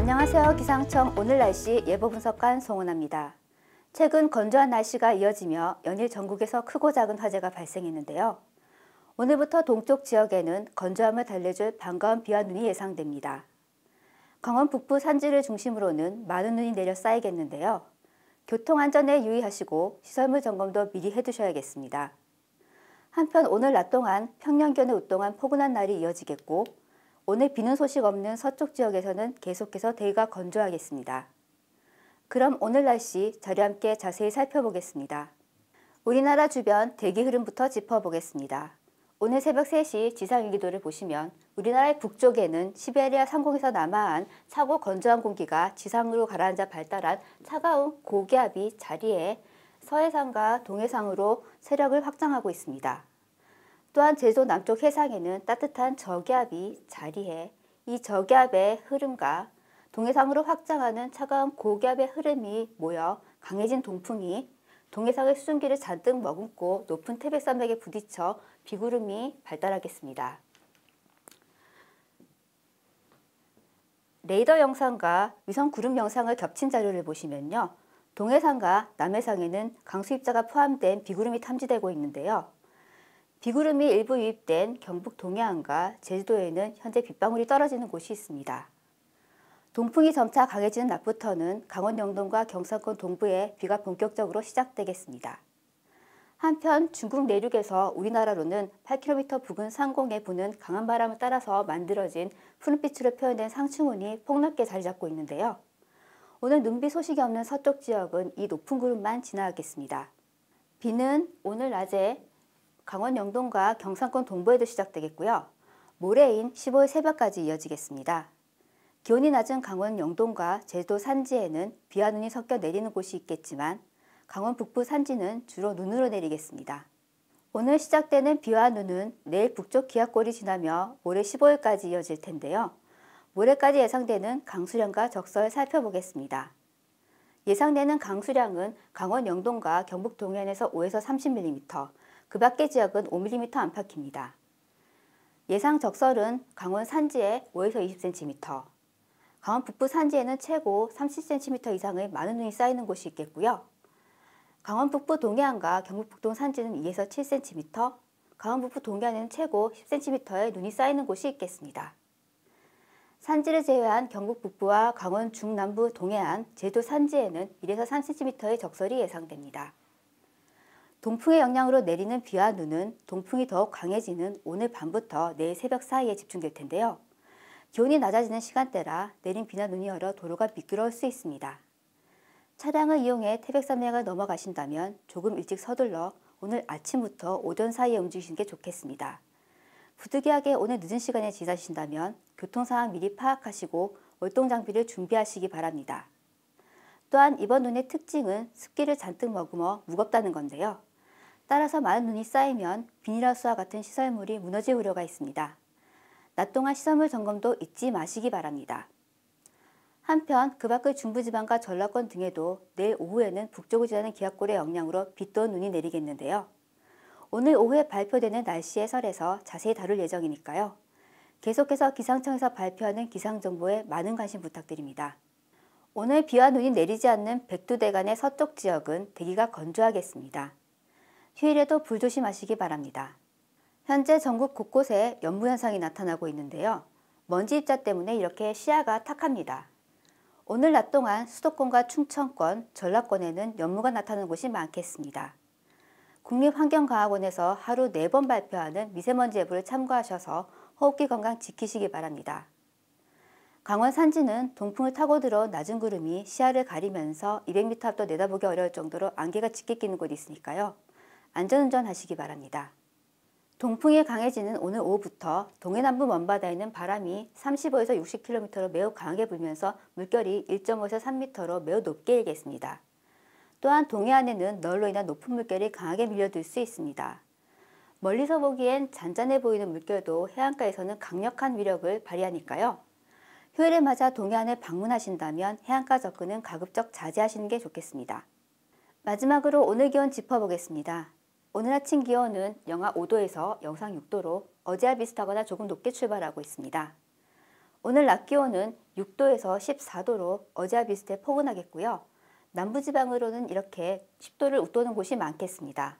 안녕하세요. 기상청 오늘 날씨 예보 분석관 송은아입니다. 최근 건조한 날씨가 이어지며 연일 전국에서 크고 작은 화재가 발생했는데요. 오늘부터 동쪽 지역에는 건조함을 달래줄 반가운 비와 눈이 예상됩니다. 강원 북부 산지를 중심으로는 많은 눈이 내려 쌓이겠는데요. 교통안전에 유의하시고 시설물 점검도 미리 해두셔야겠습니다. 한편 오늘 낮 동안 평년 견에 웃동한 포근한 날이 이어지겠고 오늘 비는 소식 없는 서쪽 지역에서는 계속해서 대기가 건조하겠습니다. 그럼 오늘 날씨 자료 함께 자세히 살펴보겠습니다. 우리나라 주변 대기 흐름부터 짚어보겠습니다. 오늘 새벽 3시 지상일기도를 보시면 우리나라의 북쪽에는 시베리아 상공에서 남하한 차고 건조한 공기가 지상으로 가라앉아 발달한 차가운 고기압이 자리에 서해상과 동해상으로 세력을 확장하고 있습니다. 또한 제주 남쪽 해상에는 따뜻한 저기압이 자리해 이 저기압의 흐름과 동해상으로 확장하는 차가운 고기압의 흐름이 모여 강해진 동풍이 동해상의 수증기를 잔뜩 머금고 높은 태백산맥에 부딪혀 비구름이 발달하겠습니다. 레이더 영상과 위성 구름 영상을 겹친 자료를 보시면요. 동해상과 남해상에는 강수입자가 포함된 비구름이 탐지되고 있는데요. 비구름이 일부 유입된 경북 동해안과 제주도에는 현재 빗방울이 떨어지는 곳이 있습니다. 동풍이 점차 강해지는 낮부터는 강원 영동과 경상권 동부에 비가 본격적으로 시작되겠습니다. 한편 중국 내륙에서 우리나라로는 8km 부근 상공에 부는 강한 바람을 따라서 만들어진 푸른빛으로 표현된 상층운이 폭넓게 자리 잡고 있는데요. 오늘 눈비 소식이 없는 서쪽 지역은 이 높은 구름만 지나가겠습니다. 비는 오늘 낮에 강원 영동과 경상권 동부에도 시작되겠고요. 모레인 15일 새벽까지 이어지겠습니다. 기온이 낮은 강원 영동과 제주도 산지에는 비와 눈이 섞여 내리는 곳이 있겠지만 강원 북부 산지는 주로 눈으로 내리겠습니다. 오늘 시작되는 비와 눈은 내일 북쪽 기압골이 지나며 모레 15일까지 이어질 텐데요. 모레까지 예상되는 강수량과 적설 살펴보겠습니다. 예상되는 강수량은 강원 영동과 경북 동해안에서 5에서 30mm, 그 밖의 지역은 5mm 안팎입니다. 예상 적설은 강원 산지에 5에서 20cm, 강원 북부 산지에는 최고 30cm 이상의 많은 눈이 쌓이는 곳이 있겠고요. 강원 북부 동해안과 경북 북동 산지는 2에서 7cm, 강원 북부 동해안에는 최고 10cm의 눈이 쌓이는 곳이 있겠습니다. 산지를 제외한 경북 북부와 강원 중남부 동해안, 제도 산지에는 1에서 3cm의 적설이 예상됩니다. 동풍의 영향으로 내리는 비와 눈은 동풍이 더욱 강해지는 오늘 밤부터 내일 새벽 사이에 집중될 텐데요. 기온이 낮아지는 시간대라 내린 비나 눈이 얼어 도로가 미끄러울 수 있습니다. 차량을 이용해 태백산맥을 넘어가신다면 조금 일찍 서둘러 오늘 아침부터 오전 사이에 움직이시는 게 좋겠습니다. 부득이하게 오늘 늦은 시간에 지나신다면 교통 상황 미리 파악하시고 월동 장비를 준비하시기 바랍니다. 또한 이번 눈의 특징은 습기를 잔뜩 머금어 무겁다는 건데요. 따라서 많은 눈이 쌓이면 비닐하우스와 같은 시설물이 무너질 우려가 있습니다. 낮 동안 시설물 점검도 잊지 마시기 바랍니다. 한편 그 밖의 중부지방과 전라권 등에도 내일 오후에는 북쪽을 지나는 기압골의 영향으로 빗돈 눈이 내리겠는데요. 오늘 오후에 발표되는 날씨 해설에서 자세히 다룰 예정이니까요. 계속해서 기상청에서 발표하는 기상정보에 많은 관심 부탁드립니다. 오늘 비와 눈이 내리지 않는 백두대간의 서쪽 지역은 대기가 건조하겠습니다. 휴일에도 불조심하시기 바랍니다. 현재 전국 곳곳에 연무 현상이 나타나고 있는데요. 먼지 입자 때문에 이렇게 시야가 탁합니다. 오늘 낮 동안 수도권과 충청권, 전라권에는 연무가 나타나는 곳이 많겠습니다. 국립환경과학원에서 하루 4번 발표하는 미세먼지 앱을 참고하셔서 호흡기 건강 지키시기 바랍니다. 강원 산지는 동풍을 타고 들어 낮은 구름이 시야를 가리면서 200m 앞도 내다보기 어려울 정도로 안개가 짙게 끼는 곳이 있으니까요. 안전운전 하시기 바랍니다. 동풍이 강해지는 오늘 오후부터 동해남부 먼바다에는 바람이 35에서 60km로 매우 강하게 불면서 물결이 1.5에서 3m로 매우 높게 일겠습니다. 또한 동해안에는 널로 인한 높은 물결이 강하게 밀려들 수 있습니다. 멀리서 보기엔 잔잔해 보이는 물결도 해안가에서는 강력한 위력을 발휘하니까요. 휴일을 맞아 동해안에 방문하신다면 해안가 접근은 가급적 자제하시는 게 좋겠습니다. 마지막으로 오늘 기온 짚어보겠습니다. 오늘 아침 기온은 영하 5도에서 영상 6도로 어제와 비슷하거나 조금 높게 출발하고 있습니다. 오늘 낮 기온은 6도에서 14도로 어제와 비슷해 포근하겠고요. 남부지방으로는 이렇게 10도를 웃도는 곳이 많겠습니다.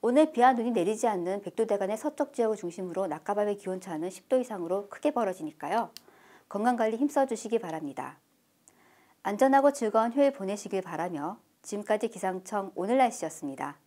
오늘 비와 눈이 내리지 않는 백두대간의 서쪽 지역을 중심으로 낮과 밤의 기온차는 10도 이상으로 크게 벌어지니까요. 건강관리 힘써주시기 바랍니다. 안전하고 즐거운 휴일 보내시길 바라며 지금까지 기상청 오늘 날씨였습니다.